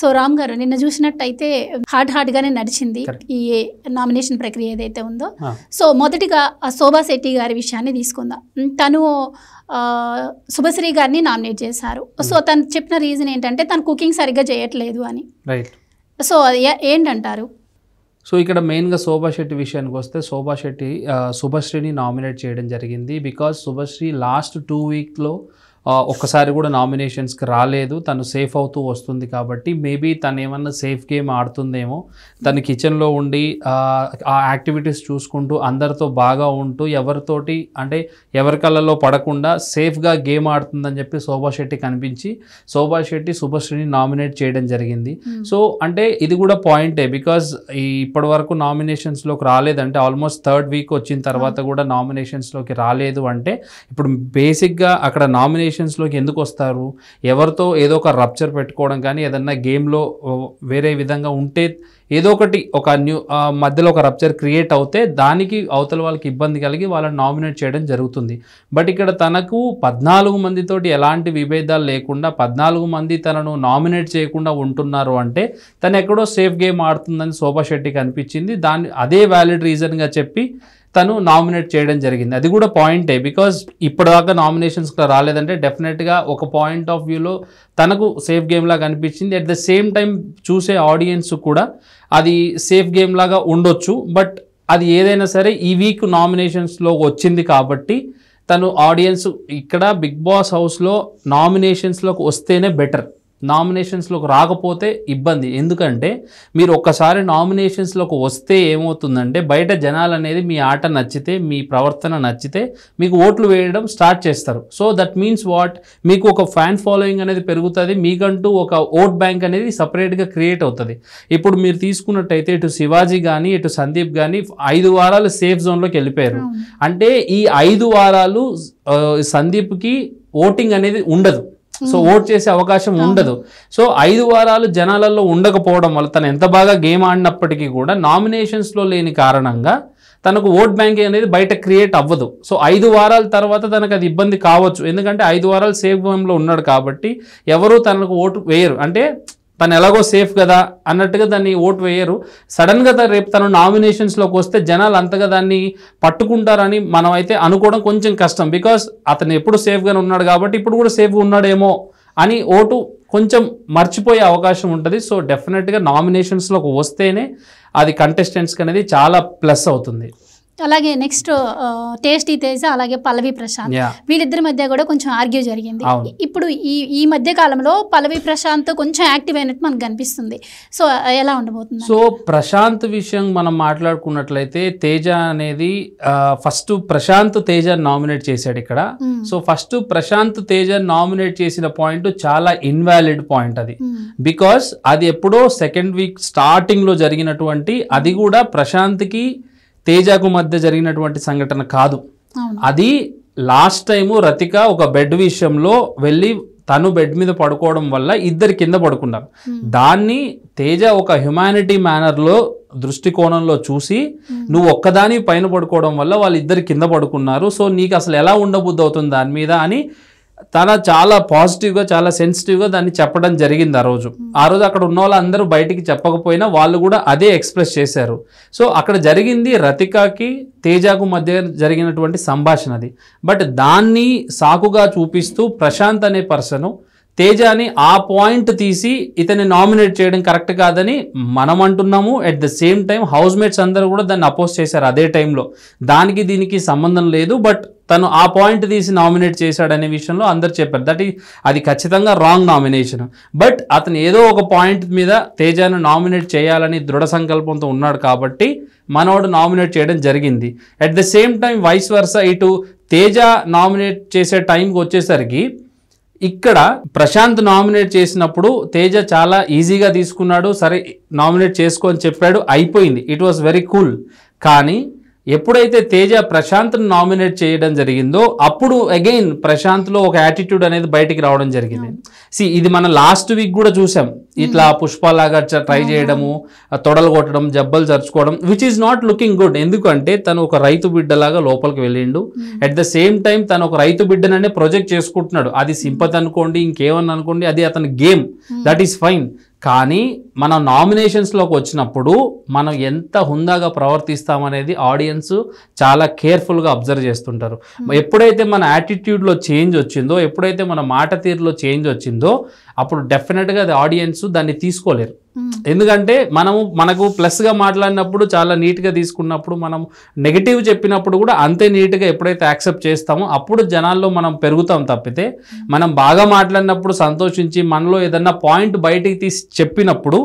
So Ram గారు నిన్న చూసినట్టయితే హార్డ్ హార్డ్ గానే నడిచింది ఈ నామినేషన్ ప్రక్రియ ఏదైతే ఉందో సో మొదటిగా శోభా శెట్టి గారి విషయాన్ని తీసుకుందాం తను శుభశ్రీ గారిని నామినేట్ చేశారు hmm. సో తను చెప్పిన రీజన్ ఏంటంటే తను కుకింగ్ సరిగ్గా చేయట్లేదు అని సో ఏంటంటారు సో ఇక్కడ మెయిన్గా శోభా శెట్టి విషయానికి వస్తే శోభా శెట్టి శుభశ్రీని నామినేట్ చేయడం జరిగింది బికాజ్ శుభశ్రీ లాస్ట్ టూ వీక్లో ఒక్కసారి కూడా నామినేషన్స్కి రాలేదు తను సేఫ్ అవుతూ వస్తుంది కాబట్టి మేబీ తను ఏమన్నా సేఫ్ గేమ్ ఆడుతుందేమో తను కిచెన్లో ఉండి ఆ యాక్టివిటీస్ చూసుకుంటూ అందరితో బాగా ఉంటూ ఎవరితోటి అంటే ఎవరి కళ్ళలో పడకుండా సేఫ్గా గేమ్ ఆడుతుందని చెప్పి శోభా శెట్టి కనిపించి శోభా శెట్టి శుభశ్రీని నామినేట్ చేయడం జరిగింది hmm. సో అంటే ఇది కూడా పాయింటే బికాజ్ ఈ ఇప్పటి వరకు నామినేషన్స్లోకి రాలేదంటే ఆల్మోస్ట్ థర్డ్ వీక్ వచ్చిన తర్వాత hmm. కూడా నామినేషన్స్లోకి రాలేదు అంటే ఇప్పుడు బేసిక్గా అక్కడ నామినేషన్ రిలేషన్స్లోకి ఎందుకు వస్తారు ఎవరితో ఏదో ఒక రప్చర్ పెట్టుకోవడం కానీ ఏదన్నా గేమ్లో వేరే విధంగా ఉంటే ఏదో ఒకటి ఒక న్యూ మధ్యలో ఒక రప్చర్ క్రియేట్ అవుతే దానికి అవతల వాళ్ళకి ఇబ్బంది కలిగి వాళ్ళని నామినేట్ చేయడం జరుగుతుంది బట్ ఇక్కడ తనకు పద్నాలుగు మందితోటి ఎలాంటి విభేదాలు లేకుండా పద్నాలుగు మంది తనను నామినేట్ చేయకుండా ఉంటున్నారు అంటే తను ఎక్కడో సేఫ్ గేమ్ ఆడుతుందని శోభా శెట్టికి అనిపించింది దాన్ని అదే వ్యాలిడ్ రీజన్గా చెప్పి తను నామినేట్ చేయడం జరిగింది అది కూడా పాయింటే బికాజ్ ఇప్పటిదాకా నామినేషన్స్కి రాలేదంటే డెఫినెట్గా ఒక పాయింట్ ఆఫ్ వ్యూలో తనకు సేఫ్ లాగా అనిపించింది అట్ ద సేమ్ టైం చూసే ఆడియన్స్ కూడా అది సేఫ్ గేమ్ లాగా ఉండొచ్చు బట్ అది ఏదైనా సరే ఈ వీక్ నామినేషన్స్లో వచ్చింది కాబట్టి తను ఆడియన్స్ ఇక్కడ బిగ్ బాస్ హౌస్లో నామినేషన్స్లోకి వస్తేనే బెటర్ నామినేషన్స్లోకి రాకపోతే ఇబ్బంది ఎందుకంటే మీరు ఒక్కసారి నామినేషన్స్లోకి వస్తే ఏమవుతుందంటే బయట జనాలు అనేది మీ ఆట నచ్చితే మీ ప్రవర్తన నచ్చితే మీకు ఓట్లు వేయడం స్టార్ట్ చేస్తారు సో దట్ మీన్స్ వాట్ మీకు ఒక ఫ్యాన్ ఫాలోయింగ్ అనేది పెరుగుతుంది మీకంటూ ఒక ఓట్ బ్యాంక్ అనేది సపరేట్గా క్రియేట్ అవుతుంది ఇప్పుడు మీరు తీసుకున్నట్టయితే ఇటు శివాజీ కానీ ఇటు సందీప్ కానీ ఐదు వారాలు సేఫ్ జోన్లోకి వెళ్ళిపోయారు అంటే ఈ ఐదు వారాలు సందీప్కి ఓటింగ్ అనేది ఉండదు సో ఓట్ చేసే అవకాశం ఉండదు సో ఐదు వారాలు జనాలలో ఉండకపోవడం వల్ల తను ఎంత బాగా గేమ్ ఆడినప్పటికీ కూడా నామినేషన్స్లో లేని కారణంగా తనకు ఓట్ బ్యాంక్ అనేది బయట క్రియేట్ అవ్వదు సో ఐదు వారాల తర్వాత తనకు అది ఇబ్బంది కావచ్చు ఎందుకంటే ఐదు వారాలు సేఫ్ లో ఉన్నాడు కాబట్టి ఎవరు తనకు ఓటు వేయరు అంటే తను ఎలాగో సేఫ్ కదా అన్నట్టుగా దాన్ని ఓటు వేయరు సడన్గా రేపు తను నామినేషన్స్లోకి వస్తే జనాలు అంతగా దాన్ని పట్టుకుంటారని మనం అయితే అనుకోవడం కొంచెం కష్టం బికాస్ అతను ఎప్పుడు సేఫ్గానే ఉన్నాడు కాబట్టి ఇప్పుడు కూడా సేఫ్గా ఉన్నాడేమో అని ఓటు కొంచెం మర్చిపోయే అవకాశం ఉంటుంది సో డెఫినెట్గా నామినేషన్స్లోకి వస్తేనే అది కంటెస్టెంట్స్కి అనేది చాలా ప్లస్ అవుతుంది అలాగే నెక్స్ట్ టేస్టీ తేజ అలాగే పల్లవి ప్రశాంత్ వీళ్ళిద్దరి మధ్య కూడా కొంచెం ఆర్గ్యూ జరిగింది ఇప్పుడు ఈ ఈ మధ్య కాలంలో పల్లవి ప్రశాంత్ కొంచెం యాక్టివ్ అయినట్టు మనకు కనిపిస్తుంది సో ఎలా ఉండబోతుంది సో ప్రశాంత్ విషయం మనం మాట్లాడుకున్నట్లయితే తేజ అనేది ఫస్ట్ ప్రశాంత్ తేజ నామినేట్ చేశాడు ఇక్కడ hmm. So first Prashanth Teja nominate చేసిన పాయింట్ చాలా ఇన్వాలిడ్ పాయింట్ అది బికాస్ hmm. అది ఎప్పుడో సెకండ్ వీక్ స్టార్టింగ్ లో జరిగినటువంటి అది hmm. కూడా కి తేజకు మధ్య జరిగినటువంటి సంఘటన కాదు అది లాస్ట్ టైము రతిక ఒక బెడ్ విషయంలో వెళ్ళి తను బెడ్ మీద పడుకోవడం వల్ల ఇద్దరు కింద పడుకున్నారు దాన్ని తేజ ఒక హ్యుమానిటీ మేనర్లో దృష్టికోణంలో చూసి నువ్వు ఒక్కదాని పైన పడుకోవడం వల్ల వాళ్ళు ఇద్దరు కింద పడుకున్నారు సో నీకు అసలు ఎలా ఉండబుద్ధి అవుతుంది దాని మీద అని తన చాలా పాజిటివ్గా చాలా సెన్సిటివ్గా దాన్ని చెప్పడం జరిగింది ఆ రోజు ఆ రోజు అక్కడ ఉన్న వాళ్ళందరూ బయటికి చెప్పకపోయినా వాళ్ళు కూడా అదే ఎక్స్ప్రెస్ చేశారు సో అక్కడ జరిగింది రతికాకి తేజాకు మధ్య జరిగినటువంటి సంభాషణ అది బట్ దాన్ని సాకుగా చూపిస్తూ ప్రశాంత్ అనే పర్సను తేజాని ఆ పాయింట్ తీసి ఇతన్ని నామినేట్ చేయడం కరెక్ట్ కాదని మనం అంటున్నాము at the same time housemates అందరూ కూడా దాన్ని అపోజ్ చేశారు అదే టైంలో దానికి దీనికి సంబంధం లేదు బట్ తను ఆ పాయింట్ తీసి నామినేట్ చేశాడనే విషయంలో అందరు చెప్పారు దట్ అది ఖచ్చితంగా రాంగ్ నామినేషన్ బట్ అతను ఏదో ఒక పాయింట్ మీద తేజాను నామినేట్ చేయాలని దృఢ సంకల్పంతో ఉన్నాడు కాబట్టి మనోడు నామినేట్ చేయడం జరిగింది at the same time vice versa ఇటు తేజ నామినేట్ చేసే టైంకి వచ్చేసరికి ఇక్కడ ప్రశాంత్ నామినేట్ చేసినప్పుడు తేజ చాలా ఈజీగా తీసుకున్నాడు సరే నామినేట్ చేసుకోని చెప్పాడు అయిపోయింది ఇట్ వాస్ వెరీ కూల్ కానీ ఎప్పుడైతే తేజ ప్రశాంత్ను నామినేట్ చేయడం జరిగిందో అప్పుడు అగైన్ ప్రశాంత్లో ఒక యాటిట్యూడ్ అనేది బయటికి రావడం జరిగింది సి ఇది మనం లాస్ట్ వీక్ కూడా చూసాం ఇట్లా hmm. పుష్పలాగా try hmm. చేయడము తొడలు కొట్టడం జబ్బలు చరుచుకోవడం which is not looking good ఎందుకంటే తను ఒక రైతు బిడ్డలాగా లోపలికి వెళ్ళిండు అట్ ద సేమ్ టైం తను ఒక రైతు బిడ్డననే ప్రొజెక్ట్ చేసుకుంటున్నాడు అది hmm. సింపతి అనుకోండి ఇంకేమన్నా అనుకోండి అది అతని గేమ్ దట్ ఈస్ ఫైన్ కానీ మన నామినేషన్స్లోకి వచ్చినప్పుడు మనం ఎంత హుందాగా ప్రవర్తిస్తామనేది ఆడియన్స్ చాలా కేర్ఫుల్గా అబ్జర్వ్ చేస్తుంటారు ఎప్పుడైతే మన యాటిట్యూడ్లో చేంజ్ వచ్చిందో ఎప్పుడైతే మన మాట తీరులో చేంజ్ వచ్చిందో అప్పుడు డెఫినెట్గా అది ఆడియన్స్ దాన్ని తీసుకోలేరు hmm. ఎందుకంటే మనము మనకు ప్లస్గా మాట్లాడినప్పుడు చాలా నీట్గా తీసుకున్నప్పుడు మనం నెగిటివ్ చెప్పినప్పుడు కూడా అంతే నీట్గా ఎప్పుడైతే యాక్సెప్ట్ చేస్తామో అప్పుడు జనాల్లో మనం పెరుగుతాం తప్పితే hmm. మనం బాగా మాట్లాడినప్పుడు సంతోషించి మనలో ఏదన్నా పాయింట్ బయటికి తీసి చెప్పినప్పుడు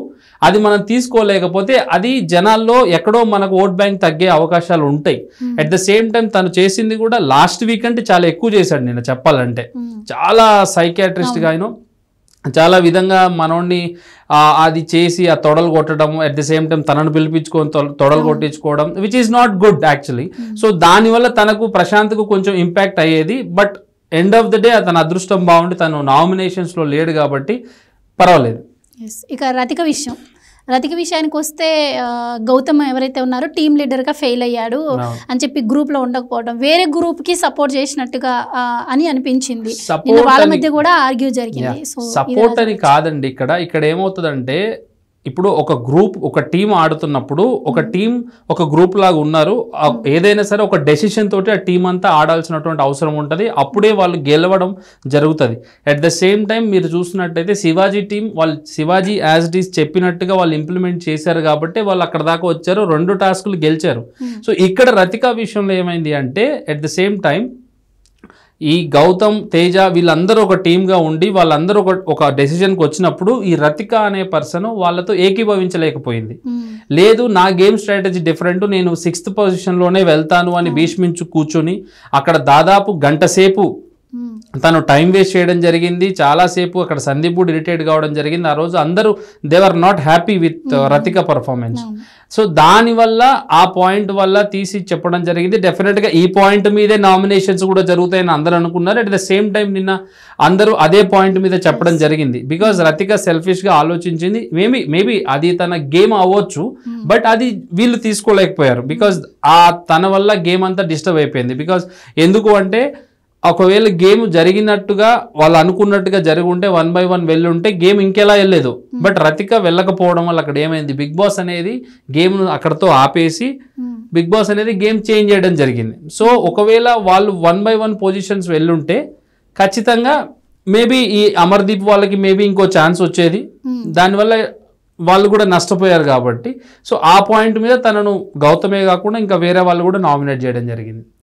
అది మనం తీసుకోలేకపోతే అది జనాల్లో ఎక్కడో మనకు ఓట్ బ్యాంక్ తగ్గే అవకాశాలు ఉంటాయి అట్ ద సేమ్ టైం తను చేసింది కూడా లాస్ట్ వీక్ అంటే చాలా ఎక్కువ చేశాడు నేను చెప్పాలంటే hmm. చాలా సైకాట్రిస్ట్గా అయినా చాలా విధంగా మనోడిని అది చేసి ఆ తొడలు కొట్టడం అట్ ది సేమ్ టైం తనను పిలిపించుకొని తొడలు కొట్టించుకోవడం which is not good actually so దానివల్ల తనకు ప్రశాంత్కు కొంచెం ఇంపాక్ట్ అయ్యేది but end of the day తన అదృష్టం బాగుండి తను నామినేషన్స్లో లేడు కాబట్టి పర్వాలేదు ఇక రతిక విషయం రతిక విషయానికి వస్తే గౌతమ్ ఎవరైతే ఉన్నారో టీమ్ లీడర్గా ఫెయిల్ అయ్యాడు అని చెప్పి గ్రూప్ లో ఉండకపోవడం వేరే గ్రూప్ కి సపోర్ట్ చేసినట్టుగా అని అనిపించింది వాళ్ళ మధ్య కూడా ఆర్గ్యూ జరిగింది సపోర్ట్ అని కాదండి ఇక్కడ ఇక్కడ ఏమవుతుందంటే ఇప్పుడు ఒక గ్రూప్ ఒక టీం ఆడుతున్నప్పుడు ఒక టీం hmm. ఒక గ్రూప్ లాగా ఉన్నారు hmm. ఏదైనా సరే ఒక డెసిషన్ తోటి ఆ టీం అంతా ఆడాల్సినటువంటి అవసరం ఉంటుంది అప్పుడే hmm. వాళ్ళు గెలవడం జరుగుతుంది అట్ ద సేమ్ టైం మీరు చూసినట్టయితే శివాజీ టీం వాళ్ళు శివాజీ యాజ్ డీస్ చెప్పినట్టుగా వాళ్ళు ఇంప్లిమెంట్ చేశారు కాబట్టి వాళ్ళు అక్కడ దాకా వచ్చారు రెండు టాస్కులు గెలిచారు సో ఇక్కడ రతికా విషయంలో ఏమైంది అంటే అట్ ద సేమ్ టైం ఈ గౌతమ్ తేజ వీళ్ళందరూ ఒక టీమ్గా ఉండి వాళ్ళందరూ ఒక ఒక డెసిషన్కి వచ్చినప్పుడు ఈ రతిక అనే పర్సన్ వాళ్ళతో ఏకీభవించలేకపోయింది లేదు నా గేమ్ స్ట్రాటజీ డిఫరెంట్ నేను సిక్స్త్ పొజిషన్లోనే వెళ్తాను అని భీష్మించు కూర్చొని అక్కడ దాదాపు గంట సేపు తను టైం వేస్ట్ చేయడం జరిగింది చాలాసేపు అక్కడ సందీప్ కూడా ఇరిటేట్ కావడం జరిగింది ఆ రోజు అందరూ they are not happy with Rathika performance so దానివల్ల ఆ పాయింట్ వల్ల తీసి చెప్పడం జరిగింది డెఫినెట్గా ఈ పాయింట్ మీదే నామినేషన్స్ కూడా జరుగుతాయని అందరూ అనుకున్నారు అట్ ద సేమ్ టైం నిన్న అందరూ అదే పాయింట్ మీద చెప్పడం జరిగింది బికాజ్ రతిక సెల్ఫిష్గా ఆలోచించింది మేబీ మేబీ అది తన గేమ్ అవ్వచ్చు బట్ అది వీళ్ళు తీసుకోలేకపోయారు బికాజ్ ఆ తన వల్ల గేమ్ అంతా డిస్టర్బ్ అయిపోయింది బికాజ్ ఎందుకు అంటే ఒకవేళ గేమ్ జరిగినట్టుగా వాళ్ళు అనుకున్నట్టుగా జరిగి ఉంటే వన్ బై వన్ వెళ్ళుంటే గేమ్ ఇంకెలా వెళ్ళలేదు బట్ hmm. రతిక వెళ్ళకపోవడం వల్ల అక్కడ ఏమైంది బిగ్ బాస్ అనేది గేమ్ అక్కడతో ఆపేసి బిగ్ hmm. బాస్ అనేది గేమ్ చేంజ్ చేయడం జరిగింది సో ఒకవేళ వాళ్ళు వన్ బై వన్ పొజిషన్స్ వెళ్ళుంటే ఖచ్చితంగా మేబీ ఈ అమర్దీప్ వాళ్ళకి మేబీ ఇంకో ఛాన్స్ వచ్చేది hmm. దానివల్ల వాళ్ళు కూడా నష్టపోయారు కాబట్టి సో ఆ పాయింట్ మీద తనను గౌతమే కాకుండా ఇంకా వేరే వాళ్ళు కూడా నామినేట్ చేయడం జరిగింది